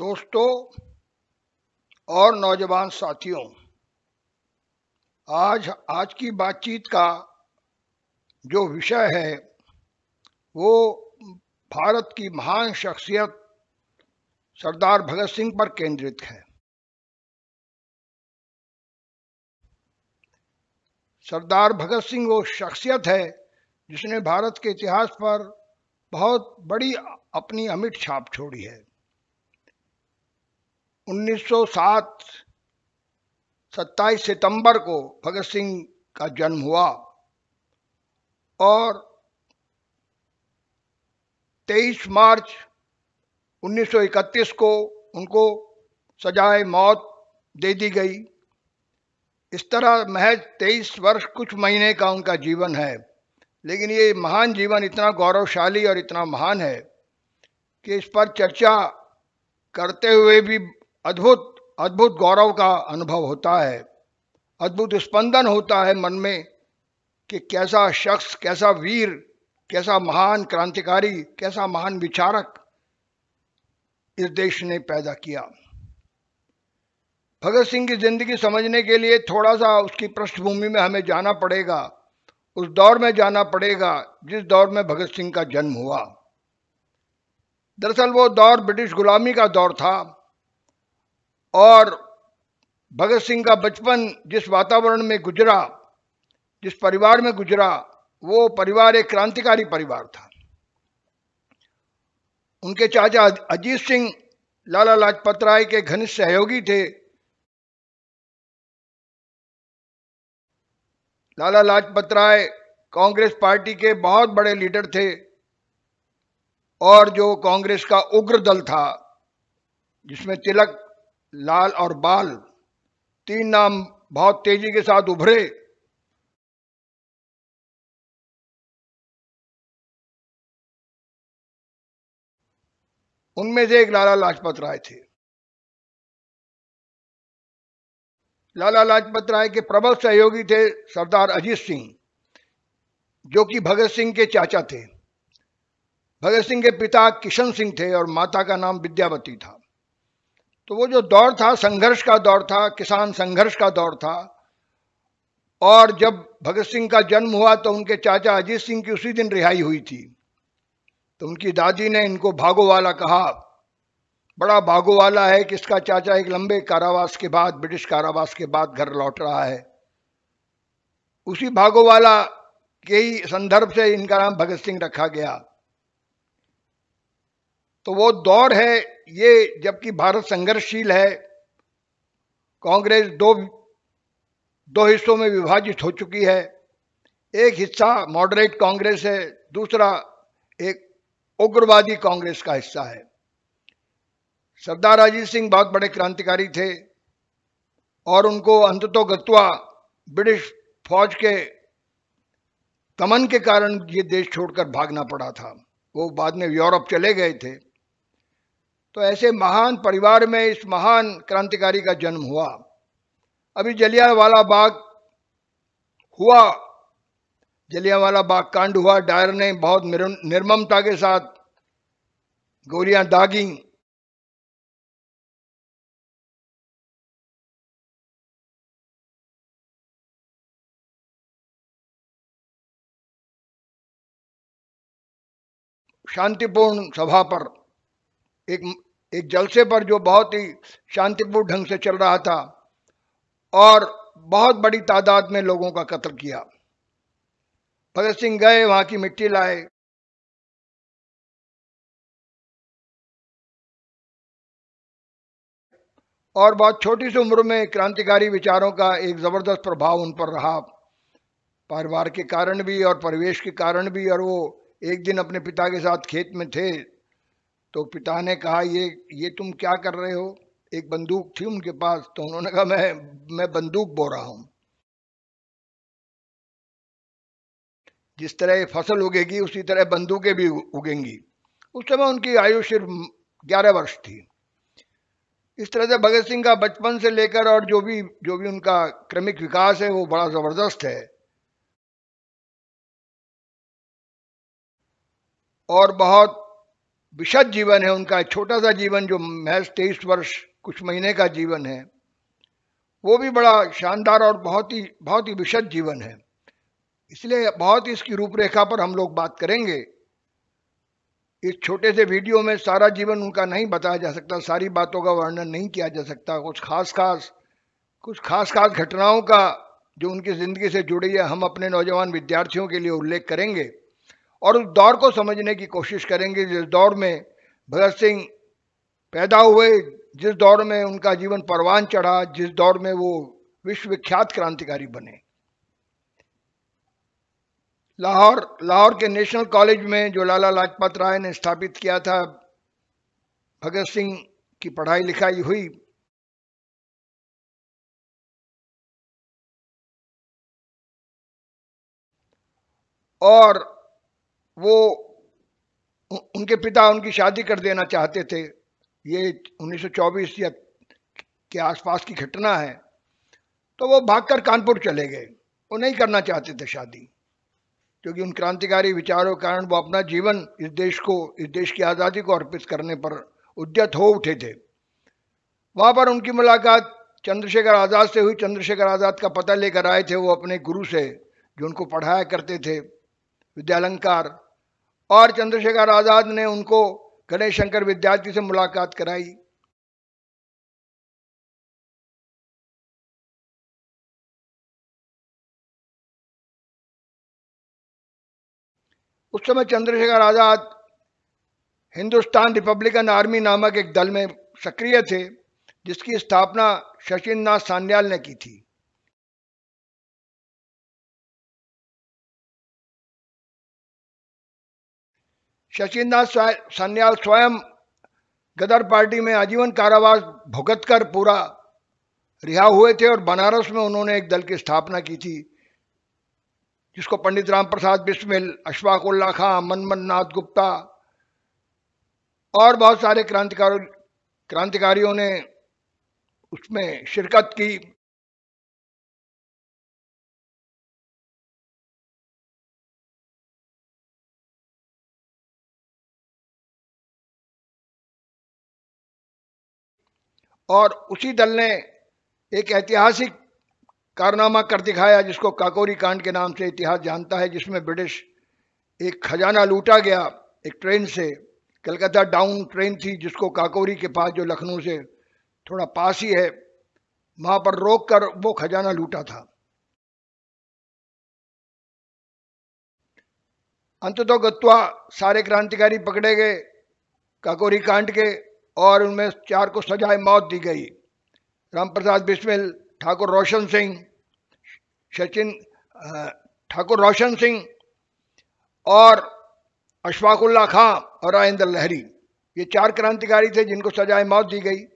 दोस्तों और नौजवान साथियों आज आज की बातचीत का जो विषय है वो भारत की महान शख्सियत सरदार भगत सिंह पर केंद्रित है सरदार भगत सिंह वो शख्सियत है जिसने भारत के इतिहास पर बहुत बड़ी अपनी अमिट छाप छोड़ी है 1907 सौ सितंबर को भगत सिंह का जन्म हुआ और 23 मार्च 1931 को उनको सजाए मौत दे दी गई इस तरह महज 23 वर्ष कुछ महीने का उनका जीवन है लेकिन ये महान जीवन इतना गौरवशाली और इतना महान है कि इस पर चर्चा करते हुए भी अद्भुत अद्भुत गौरव का अनुभव होता है अद्भुत स्पंदन होता है मन में कि कैसा शख्स कैसा वीर कैसा महान क्रांतिकारी कैसा महान विचारक इस देश ने पैदा किया भगत सिंह की जिंदगी समझने के लिए थोड़ा सा उसकी पृष्ठभूमि में हमें जाना पड़ेगा उस दौर में जाना पड़ेगा जिस दौर में भगत सिंह का जन्म हुआ दरअसल वो दौर ब्रिटिश गुलामी का दौर था और भगत सिंह का बचपन जिस वातावरण में गुजरा जिस परिवार में गुजरा वो परिवार एक क्रांतिकारी परिवार था उनके चाचा अजीत सिंह लाला लाजपत राय के घनिष्ठ सहयोगी थे लाला लाजपत राय कांग्रेस पार्टी के बहुत बड़े लीडर थे और जो कांग्रेस का उग्र दल था जिसमें तिलक लाल और बाल तीन नाम बहुत तेजी के साथ उभरे उनमें से एक लाला लाजपत राय थे लाला लाजपत राय के प्रबल सहयोगी थे सरदार अजीत सिंह जो कि भगत सिंह के चाचा थे भगत सिंह के पिता किशन सिंह थे और माता का नाम विद्यावती था तो वो जो दौर था संघर्ष का दौर था किसान संघर्ष का दौर था और जब भगत सिंह का जन्म हुआ तो उनके चाचा अजीत सिंह की उसी दिन रिहाई हुई थी तो उनकी दादी ने इनको भागो वाला कहा बड़ा भागो वाला है कि इसका चाचा एक लंबे कारावास के बाद ब्रिटिश कारावास के बाद घर लौट रहा है उसी भागो वाला के ही संदर्भ से इनका नाम भगत सिंह रखा गया तो वो दौर है ये जबकि भारत संघर्षशील है कांग्रेस दो दो हिस्सों में विभाजित हो चुकी है एक हिस्सा मॉडरेट कांग्रेस है दूसरा एक उग्रवादी कांग्रेस का हिस्सा है सरदार अजीत सिंह बहुत बड़े क्रांतिकारी थे और उनको अंततोगत्वा ब्रिटिश फौज के तमन के कारण ये देश छोड़कर भागना पड़ा था वो बाद में यूरोप चले गए थे तो ऐसे महान परिवार में इस महान क्रांतिकारी का जन्म हुआ अभी जलियावाला बाग हुआ जलियावाला बाग कांड हुआ डायर ने बहुत निर्ममता के साथ गोलियां दागी शांतिपूर्ण सभा पर एक एक जलसे पर जो बहुत ही शांतिपूर्ण ढंग से चल रहा था और बहुत बड़ी तादाद में लोगों का कत्ल किया भगत सिंह गए वहां की मिट्टी लाए और बहुत छोटी सी उम्र में क्रांतिकारी विचारों का एक ज़बरदस्त प्रभाव उन पर रहा परिवार के कारण भी और परिवेश के कारण भी और वो एक दिन अपने पिता के साथ खेत में थे तो पिता ने कहा ये ये तुम क्या कर रहे हो एक बंदूक थी उनके पास तो उन्होंने कहा मैं मैं बंदूक बो रहा हूँ जिस तरह ये फसल उगेगी उसी तरह बंदूकें भी उगेंगी उस समय उनकी आयु सिर्फ ग्यारह वर्ष थी इस तरह से भगत सिंह का बचपन से लेकर और जो भी जो भी उनका क्रमिक विकास है वो बड़ा ज़बरदस्त है और बहुत विशद जीवन है उनका छोटा सा जीवन जो महज तेईस वर्ष कुछ महीने का जीवन है वो भी बड़ा शानदार और बहुत ही बहुत ही विशद जीवन है इसलिए बहुत ही इसकी रूपरेखा पर हम लोग बात करेंगे इस छोटे से वीडियो में सारा जीवन उनका नहीं बताया जा सकता सारी बातों का वर्णन नहीं किया जा सकता कुछ खास खास कुछ खास खास घटनाओं का जो उनकी ज़िंदगी से जुड़ी है हम अपने नौजवान विद्यार्थियों के लिए उल्लेख करेंगे और उस दौर को समझने की कोशिश करेंगे जिस दौर में भगत सिंह पैदा हुए जिस दौर में उनका जीवन परवान चढ़ा जिस दौर में वो विश्वविख्यात क्रांतिकारी बने लाहौर लाहौर के नेशनल कॉलेज में जो लाला लाजपत राय ने स्थापित किया था भगत सिंह की पढ़ाई लिखाई हुई और वो उनके पिता उनकी शादी कर देना चाहते थे ये 1924 या के आसपास की घटना है तो वो भागकर कानपुर चले गए वो नहीं करना चाहते थे शादी क्योंकि उन क्रांतिकारी विचारों के कारण वो अपना जीवन इस देश को इस देश की आज़ादी को अर्पित करने पर उद्यत हो उठे थे वहाँ पर उनकी मुलाकात चंद्रशेखर आज़ाद से हुई चंद्रशेखर आज़ाद का पता लेकर आए थे वो अपने गुरु से जो उनको पढ़ाया करते थे विद्यालंकार और चंद्रशेखर आज़ाद ने उनको गणेश शंकर विद्यार्थी से मुलाकात कराई उस समय चंद्रशेखर आज़ाद हिंदुस्तान रिपब्लिकन आर्मी नामक एक दल में सक्रिय थे जिसकी स्थापना शशीन नाथ सान्याल ने की थी शचिंद्रनाथ सन्याल स्वयं गदर पार्टी में आजीवन कारावास भुगत कर पूरा रिहा हुए थे और बनारस में उन्होंने एक दल की स्थापना की थी जिसको पंडित राम प्रसाद बिस्मिल अशफाक उल्ला खां मनमन नाथ गुप्ता और बहुत सारे क्रांतिकार क्रांतिकारियों ने उसमें शिरकत की और उसी दल ने एक ऐतिहासिक कारनामा कर दिखाया जिसको काकोरी कांड के नाम से इतिहास जानता है जिसमें ब्रिटिश एक खजाना लूटा गया एक ट्रेन से कलकत्ता डाउन ट्रेन थी जिसको काकोरी के पास जो लखनऊ से थोड़ा पास ही है वहाँ पर रोक कर वो खजाना लूटा था तो गत्वा सारे क्रांतिकारी पकड़े गए काकोरी कांड के और उनमें चार को सजाए मौत दी गई राम प्रसाद बिस्मिल ठाकुर रोशन सिंह सचिन ठाकुर रोशन सिंह और अशफाकुल्ला खां और राजेंद्र लहरी ये चार क्रांतिकारी थे जिनको सजाए मौत दी गई